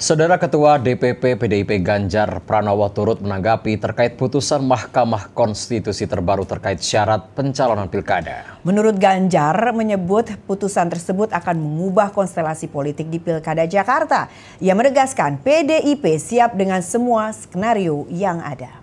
Saudara Ketua DPP PDIP Ganjar Pranowo turut menanggapi terkait putusan Mahkamah Konstitusi terbaru terkait syarat pencalonan pilkada. Menurut Ganjar menyebut putusan tersebut akan mengubah konstelasi politik di Pilkada Jakarta. Ia menegaskan PDIP siap dengan semua skenario yang ada.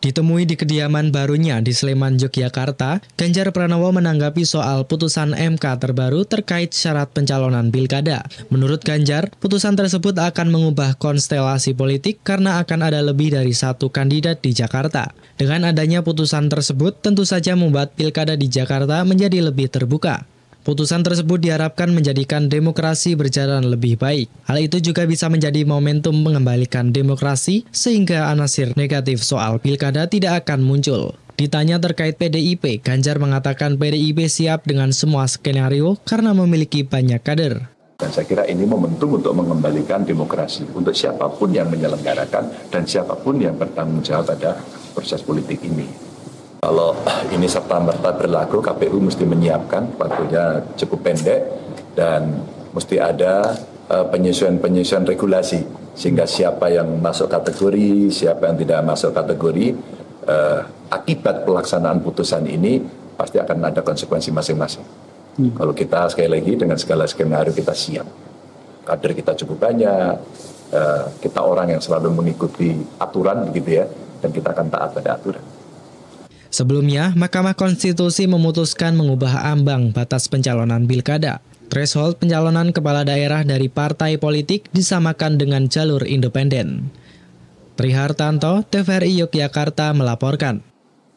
Ditemui di kediaman barunya di Sleman, Yogyakarta, Ganjar Pranowo menanggapi soal putusan MK terbaru terkait syarat pencalonan pilkada. Menurut Ganjar, putusan tersebut akan mengubah konstelasi politik karena akan ada lebih dari satu kandidat di Jakarta. Dengan adanya putusan tersebut, tentu saja membuat pilkada di Jakarta menjadi lebih terbuka. Putusan tersebut diharapkan menjadikan demokrasi berjalan lebih baik. Hal itu juga bisa menjadi momentum mengembalikan demokrasi sehingga anasir negatif soal pilkada tidak akan muncul. Ditanya terkait PDIP, Ganjar mengatakan PDIP siap dengan semua skenario karena memiliki banyak kader. Dan saya kira ini momentum untuk mengembalikan demokrasi untuk siapapun yang menyelenggarakan dan siapapun yang bertanggung jawab pada proses politik ini. Kalau ah, ini serta-merta berlaku, KPU mesti menyiapkan waktunya cukup pendek dan mesti ada eh, penyesuaian-penyesuaian regulasi sehingga siapa yang masuk kategori, siapa yang tidak masuk kategori, eh, akibat pelaksanaan putusan ini pasti akan ada konsekuensi masing-masing. Hmm. Kalau kita sekali lagi dengan segala skenario kita siap, kader kita cukup banyak, eh, kita orang yang selalu mengikuti aturan begitu ya, dan kita akan taat pada aturan. Sebelumnya, Mahkamah Konstitusi memutuskan mengubah ambang batas pencalonan pilkada. Threshold pencalonan kepala daerah dari partai politik disamakan dengan jalur independen. Trihartanto, TVRI Yogyakarta melaporkan.